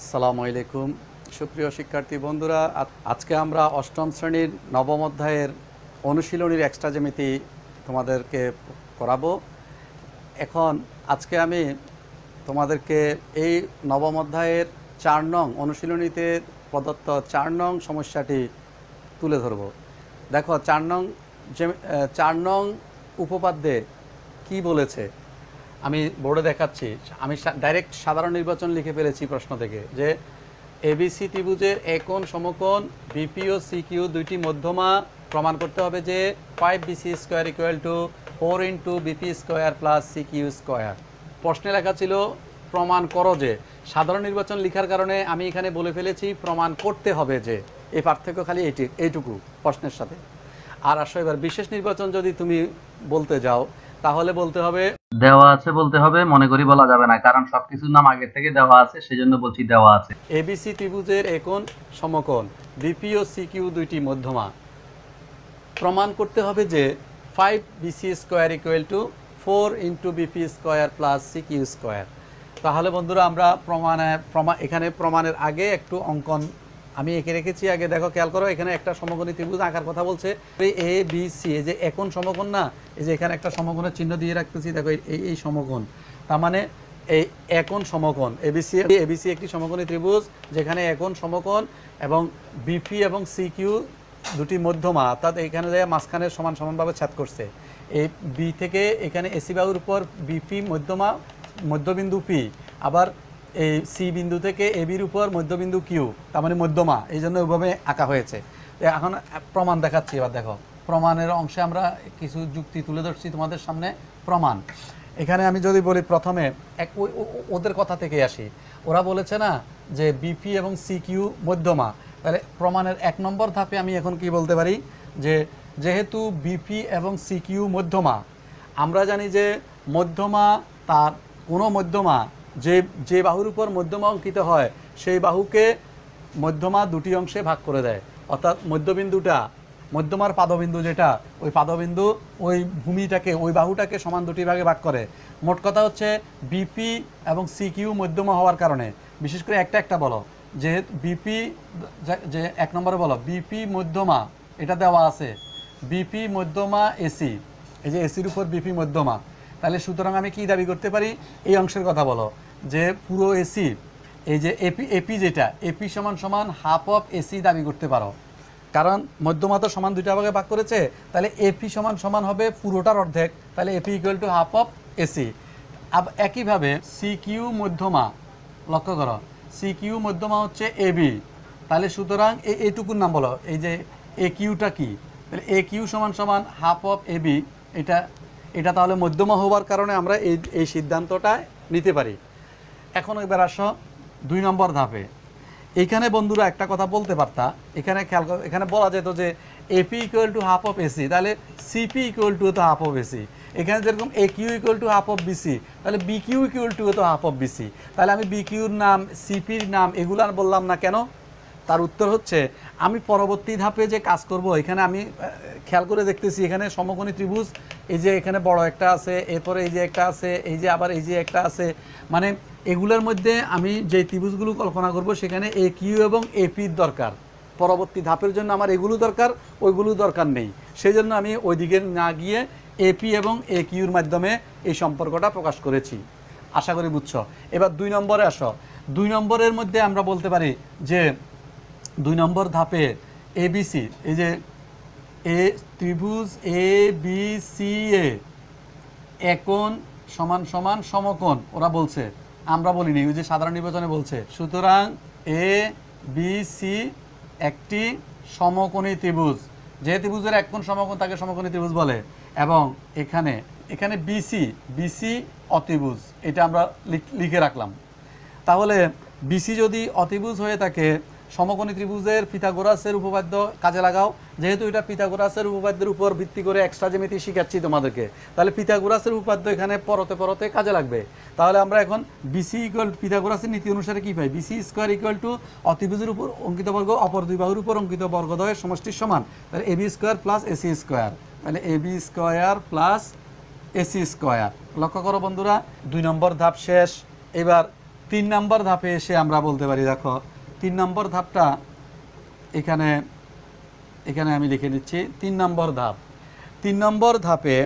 আসসালামু আলাইকুম সুপ্রিয় শিক্ষার্থী বন্ধুরা আজকে আমরা অষ্টম শ্রেণীর নবম অধ্যায়ের অনুশীলনীর এক্সট্রা জ্যামিতি তোমাদেরকে করাবো এখন আজকে আমি তোমাদেরকে এই নবম অধ্যায়ের চার নং অনুশীলনীতে প্রদত্ত চার নং সমস্যাটি তুলে ধরব দেখো চার নং চার নং উপপাদ্যে কী বলেছে আমি বোর্ডে দেখাচ্ছি আমি ডাইরেক্ট সাধারণ নির্বাচন লিখে ফেলেছি প্রশ্ন থেকে যে এবিসি ত্রিভুজের একন সমকোণ বিপিও সিকিউ দুইটি মধ্যমা প্রমাণ করতে হবে যে five BC square equal to four into BP square plus CQ square প্রশ্নে লেখা ছিল প্রমাণ করো যে সাধারণ নির্বাচন লিখার কারণে আমি এখানে বলে ফেলেছি প্রমাণ করতে হবে যে এই পার্থক্য খালি এটি এইটুকু প্রশ্নের সাথে আর আসলে এবার বিশেষ নির্বাচন যদি তুমি বলতে যাও তাহলে বলতে হবে দেওয়া আছে বলতে হবে মনে করি বলা যাবে না কারণ সবকিছুর নাম আগের থেকে দেওয়া আছে সেজন্য বলছি দেওয়া আছে এবিসি ত্রিভুজের একন সমকোণ বিপি ও সিকিউ দুইটি মধ্যমা প্রমাণ করতে হবে যে five BC square equal to four into BP square plus CQ square তাহলে বন্ধুরা আমরা প্রমাণে প্রমা এখানে প্রমাণের আগে একটু অঙ্কন আমি এঁকে রেখেছি আগে দেখো খেয়াল করো এখানে একটা সমকোণী ত্রিভুজ আঁকার কথা বলছে এ বি সি এই যে এখন সমগণ না এই যে এখানে একটা সমগণের চিহ্ন দিয়ে রাখতেছি দেখো এই এই সমকোণ তার মানে এই একন সমকোণ এবিসি এবিসি একটি সমকোণী ত্রিভুজ যেখানে একন সমকোণ এবং বিপি এবং সিকিউ দুটি মধ্যমা অর্থাৎ এখানে যে মাঝখানে সমান সমানভাবে ছাদ করছে এই বি থেকে এখানে এসি বাহুর উপর বিপি মধ্যমা মধ্যবিন্দু পি আবার এই সি বিন্দু থেকে এবির উপর মধ্যবিন্দু কিউ তার মানে মধ্যমা এই জন্য ওইভাবে আঁকা হয়েছে এখন প্রমাণ দেখাচ্ছি এবার দেখো প্রমাণের অংশে আমরা কিছু যুক্তি তুলে ধরছি তোমাদের সামনে প্রমাণ এখানে আমি যদি বলি প্রথমে এক ওদের কথা থেকে আসি ওরা বলেছে না যে বিপি এবং সিকিউ মধ্যমা তাহলে প্রমাণের এক নম্বর ধাপে আমি এখন কি বলতে পারি যে যেহেতু বিপি এবং সিকিউ মধ্যমা আমরা জানি যে মধ্যমা তার কোনো মধ্যমা যে যে বাহুর উপর মধ্যমা অঙ্কিত হয় সেই বাহুকে মধ্যমা দুটি অংশে ভাগ করে দেয় অর্থাৎ মধ্যবিন্দুটা মধ্যমার পাদবিন্দু যেটা ওই পাদবিন্দু ওই ভূমিটাকে ওই বাহুটাকে সমান দুটি ভাগে ভাগ করে মোট কথা হচ্ছে বিপি এবং সিকিউ মধ্যমা হওয়ার কারণে বিশেষ করে একটা একটা বলো যে বিপি যে এক নম্বরে বলো বিপি মধ্যমা এটা দেওয়া আছে বিপি মধ্যমা এসি এই যে এসির উপর বিপি মধ্যমা তাহলে সুতরাং আমি কি দাবি করতে পারি এই অংশের কথা বলো যে পুরো এসি এই যে এপি এপি যেটা এপি সমান সমান হাফ অফ এসি দাবি করতে পারো কারণ মধ্যমাতা সমান দুইটা ভাগে ভাগ করেছে তাহলে এপি সমান সমান হবে পুরোটার অর্ধেক তাহলে AP equal to half of AC আব একইভাবে সি কিউ মধ্যমা লক্ষ্য করো সি কিউ মধ্যমা হচ্ছে এ বি তাহলে সুতরাং এটুকুর নাম বলো এই যে এ কিউটা কি তাহলে এ কিউ সমান সমান হাফ অফ এ বি এটা এটা তাহলে মধ্যমা হওয়ার কারণে আমরা এই এই সিদ্ধান্তটা নিতে পারি এখন এবার আসো দুই নম্বর ধাপে এখানে বন্ধুরা একটা কথা বলতে পারতা এখানে খেয়াল এখানে বলা যেত যে AP equal to half of AC তাহলে সিপি ইকুয়াল টু তো হাফ অফ এসি এখানে যেরকম A Q equal to half of BC তাহলে বি কিউ ইকুয়াল টু তো হাফ অফ বিসি তাহলে আমি বি কিউর নাম সিপির নাম এগুলো বললাম না কেন তার উত্তর হচ্ছে আমি পরবর্তী ধাপে যে কাজ করব এখানে আমি খেয়াল করে দেখতেছি এখানে সমকোণী ত্রিভুজ এই যে এখানে বড় একটা আছে এরপরে এই যে একটা আছে এই যে আবার এই যে একটা আছে মানে এগুলোর মধ্যে আমি যে ত্রিভুজগুলো কল্পনা করব সেখানে এ কিউ এবং এপির দরকার পরবর্তী ধাপের জন্য আমার এগুলো দরকার ওইগুলো দরকার নেই সেই জন্য আমি ওইদিকে না গিয়ে এপি এবং এ কিউর মাধ্যমে এই সম্পর্কটা প্রকাশ করেছি আশা করি বুঝছ এবার দুই নম্বরে আসো দুই নম্বরের মধ্যে আমরা বলতে পারি যে দুই নম্বর ধাপে এবিসি এই যে এ ত্রিভুজ এ বি সি এ একন সমান সমান সমকোণ ওরা বলছে আমরা বলিনি ওই যে সাধারণ নির্বাচনে বলছে সুতরাং এ বি সি একটি সমকোণী ত্রিভুজ যে ত্রিভুজের এক কোণ সমকোণ তাকে সমকোণী ত্রিভুজ বলে এবং এখানে এখানে বিসি বিসি অতিভুজ এটা আমরা লিখে রাখলাম তাহলে বিসি যদি অতিভুজ হয়ে থাকে সমকোণী ত্রিভুজের পিথাগোরাসের উপপাদ্য কাজে লাগাও যেহেতু এটা পিথাগোরাসের উপপাদ্যের উপর ভিত্তি করে এক্সট্রা জেমিতি শিখাচ্ছি তোমাদেরকে তাহলে পিথাগোরাসের উপপাদ্য এখানে পরতে পরতে কাজে লাগবে তাহলে আমরা এখন বিসি ইকুয়াল পিথাগোরাসের নীতি অনুসারে কী পাই বিসি স্কোয়ার ইকুয়াল টু অতিভুজের উপর অঙ্কিত বর্গ অপর দুই বাহুর উপর অঙ্কিত বর্গদয়ের সমষ্টির সমান তাহলে AB square plus AC square তাহলে AB square plus AC square লক্ষ্য করো বন্ধুরা দুই নম্বর ধাপ শেষ এবার তিন নম্বর ধাপে এসে আমরা বলতে পারি দেখো তিন নম্বর ধাপটা এখানে এখানে আমি লিখে নিচ্ছি তিন নম্বর ধাপ তিন নম্বর ধাপে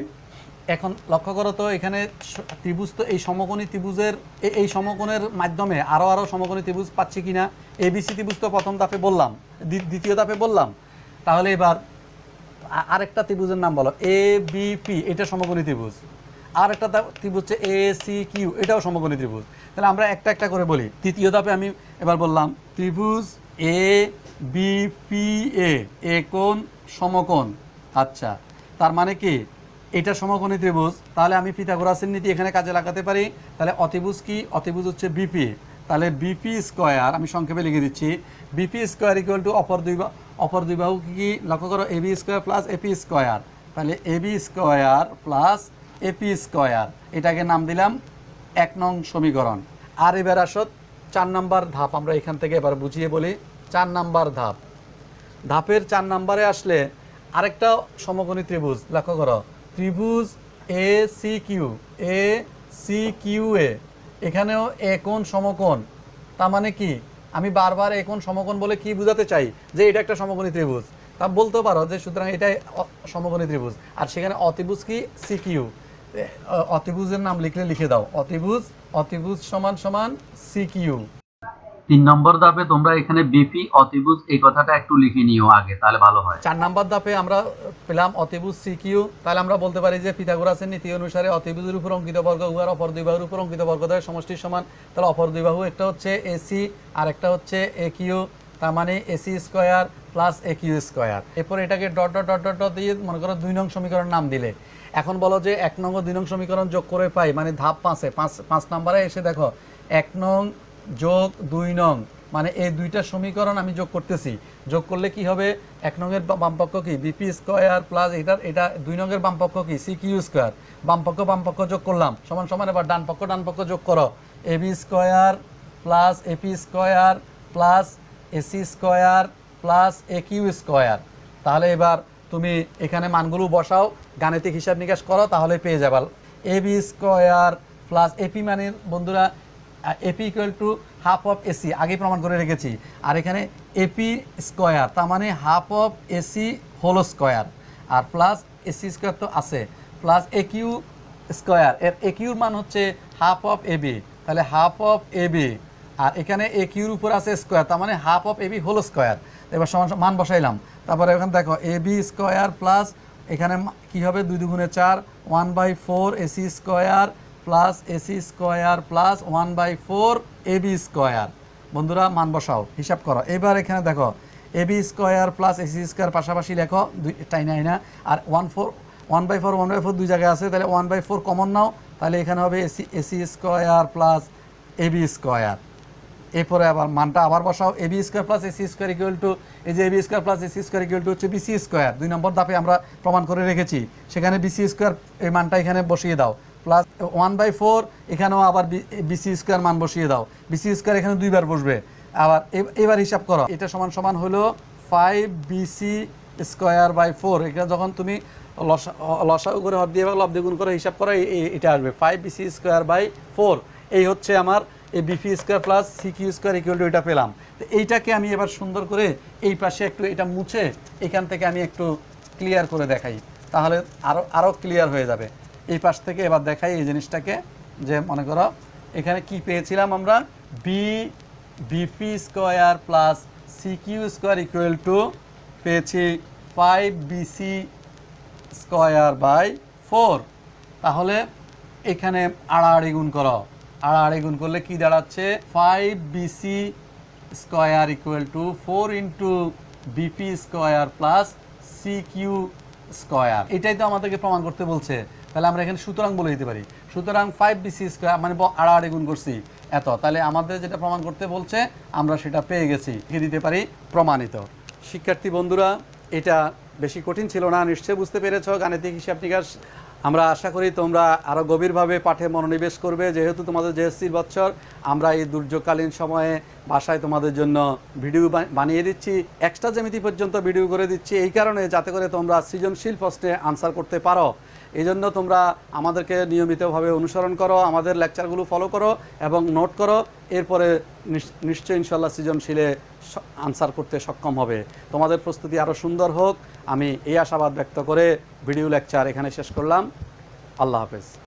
এখন লক্ষ্য করো তো এখানে ত্রিভুজ তো এই সমকোণী ত্রিভুজের এই সমকোণের মাধ্যমে আরও আরও সমকোণী ত্রিভুজ পাচ্ছি এ বিসি ত্রিভুজ তো প্রথম ধাপে বললাম দ্বিতীয় ধাপে বললাম তাহলে এবার আরেকটা ত্রিভুজের নাম বলো এ বিপি এটা সমকোণী ত্রিভুজ আর একটা ত্রিভুজ হচ্ছে এ সি কিউ এটাও সমকোণী ত্রিভুজ তাহলে আমরা একটা একটা করে বলি তৃতীয় ধাপে আমি এবার বললাম ত্রিভুজ এ বি পি এ কোন সমকোণ আচ্ছা তার মানে কি এটা সমকোণী ত্রিভুজ তাহলে আমি পিতাগোরাসের নীতি এখানে কাজে লাগাতে পারি তাহলে অতিভুজ কি অতিভুজ হচ্ছে বিপি তাহলে বিপি স্কোয়ার আমি সংক্ষেপে লিখে দিচ্ছি বিপি স্কোয়ার ইকুয়াল টু অপর দুই অপর দুই বাহু কি লক্ষ্য করো AB square plus AP square তাহলে AB square plus AP square এটাকে নাম দিলাম এক নং সমীকরণ আর এবার আসত চার নাম্বার ধাপ আমরা এখান থেকে এবার বুঝিয়ে বলি চার নাম্বার ধাপ ধাপের চার নাম্বারে আসলে আরেকটা সমগণী ত্রিভুজ লক্ষ্য করো ত্রিভুজ A C Q A C Q A এখানেও একোণ সমকোণ তা মানে কি আমি বারবার একোণ সমকোণ বলে কি বুঝাতে চাই যে এটা একটা সমগণী ত্রিভুজ তা বলতে পারো যে সুতরাং এটাই সমগণী ত্রিভুজ আর সেখানে অতিভুজ কি সি কিউ অতিভুজের নাম লিখলে লিখে দাও অতিভুজ অতিভুজ সমান সমান সিকিউ তিন নম্বর ধাপে তোমরা এখানে বিপি অতিভুজ এই কথাটা একটু লিখে নিও আগে তাহলে ভালো হয় চার নম্বর ধাপে আমরা পেলাম অতিভুজ সিকিউ তাহলে আমরা বলতে পারি যে পিথাগোরাসের নীতি অনুসারে অতিভুজের উপর অঙ্কিত বর্গ উহার অপর দুই বাহুর উপর অঙ্কিত বর্গদ্বয়ের সমষ্টির সমান তাহলে অপর দুই বাহু একটা হচ্ছে এসি আর একটা হচ্ছে এ কিউ তার মানে AC square plus A Q square এরপর এটাকে ডট ডট ডট ডট দিয়ে মনে করো দুই নং সমীকরণ নাম দিলে এখন বলো যে এক নং ও দুই নং সমীকরণ যোগ করে পাই মানে ধাপ পাঁচে পাঁচ পাঁচ নাম্বারে এসে দেখো এক নং যোগ দুই নং মানে এই দুইটা সমীকরণ আমি যোগ করতেছি যোগ করলে কি হবে এক নঙের বামপক্ষ কি বিপি স্কোয়ার প্লাস এটার এটা দুই নঙের বামপক্ষ কি সি কিউ স্কোয়ার বামপক্ষ বামপক্ষ যোগ করলাম সমান সমান এবার ডান পক্ষ ডান পক্ষ যোগ করো A B square plus AP square plus AC square plus A Q square তাহলে এবার তুমি এখানে মানগুলো বসাও গাণিতিক হিসাব নিকাশ করো তাহলে পেয়ে যাবাল A B square plus AP মানে বন্ধুরা AP equal to half of AC আগে প্রমাণ করে রেখেছি আর এখানে এপি স্কোয়ার তার মানে half of AC whole square আর প্লাস এসি স্কোয়ার তো আছে প্লাস একিউ স্কোয়ার এর একিউর মান হচ্ছে হাফ অফ এ বি তাহলে হাফ অফ এ বি আর এখানে একিউর উপর আছে স্কোয়ার তার মানে half of A B whole square এবার সমান মান বসাইলাম তারপরে এখানে দেখো এ বি স্কোয়ার প্লাস এখানে কি হবে দুই দুগুণে চার one by four AC square plus AC square plus one by four A B square বন্ধুরা মান বসাও হিসাব করো এবার এখানে দেখো A B square plus AC square পাশাপাশি লেখো দুই টাইনা না আর one four one by four one by four দুই জায়গায় আছে তাহলে ওয়ান বাই ফোর কমন নাও তাহলে এখানে হবে AC AC square plus A B square এরপরে আবার মানটা আবার বসাও AB square plus AC square equal to এই যে AB square plus AC square equal to হচ্ছে বিসি স্কোয়ার দুই নম্বর ধাপে আমরা প্রমাণ করে রেখেছি সেখানে বিসি স্কোয়ার এই মানটা এখানে বসিয়ে দাও প্লাস ওয়ান বাই ফোর এখানেও আবার বিসি স্কোয়ার মান বসিয়ে দাও বিসি স্কোয়ার এখানে দুইবার বসবে আবার এবার হিসাব করো এটা সমান সমান হলো five BC square by four এখানে যখন তুমি লসা লসাও করে হর দিয়ে লব্ধি গুণ করে হিসাব করো এটা আসবে five BC square by four এই হচ্ছে আমার এই BP square plus C Q square equal to এটা পেলাম তো এইটাকে আমি এবার সুন্দর করে এই পাশে একটু এটা মুছে এখান থেকে আমি একটু ক্লিয়ার করে দেখাই তাহলে আরও আরও ক্লিয়ার হয়ে যাবে এই পাশ থেকে এবার দেখাই এই জিনিসটাকে যে মনে করো এখানে কি পেয়েছিলাম আমরা B BP square plus C Q square equal to পেয়েছি five BC square by four তাহলে এখানে আড়াআড়ি গুণ করো আর আড়াই গুণ করলে কি দাঁড়াচ্ছে five BC square equal to four into BP square plus C Q square এটাই তো আমাদেরকে প্রমাণ করতে বলছে তাহলে আমরা এখানে সুতরাং বলে দিতে পারি সুতরাং ফাইভ বিসি স্কোয়ার মানে আড়াআড়ি গুণ করছি এত তাহলে আমাদের যেটা প্রমাণ করতে বলছে আমরা সেটা পেয়ে গেছি দিতে পারি প্রমাণিত শিক্ষার্থী বন্ধুরা এটা বেশি কঠিন ছিল না নিশ্চয় বুঝতে পেরেছ গাণিতিক হিসাব নিকাশ আমরা আশা করি তোমরা আরও গভীরভাবে পাঠে মনোনিবেশ করবে যেহেতু তোমাদের জেএসসির বছর আমরা এই দুর্যোগকালীন সময়ে বাসায় তোমাদের জন্য ভিডিও বানিয়ে দিচ্ছি এক্সট্রা জ্যামিতি পর্যন্ত ভিডিও করে দিচ্ছি এই কারণে যাতে করে তোমরা সৃজনশীল প্রশ্নে আনসার করতে পারো এই জন্য তোমরা আমাদেরকে নিয়মিতভাবে অনুসরণ করো আমাদের লেকচারগুলো ফলো করো এবং নোট করো এরপরে নিশ্চয় ইনশাল্লাহ সৃজনশীলে আনসার করতে সক্ষম হবে তোমাদের প্রস্তুতি আরও সুন্দর হোক আমি এই আশাবাদ ব্যক্ত করে ভিডিও লেকচার এখানে শেষ করলাম আল্লাহ হাফেজ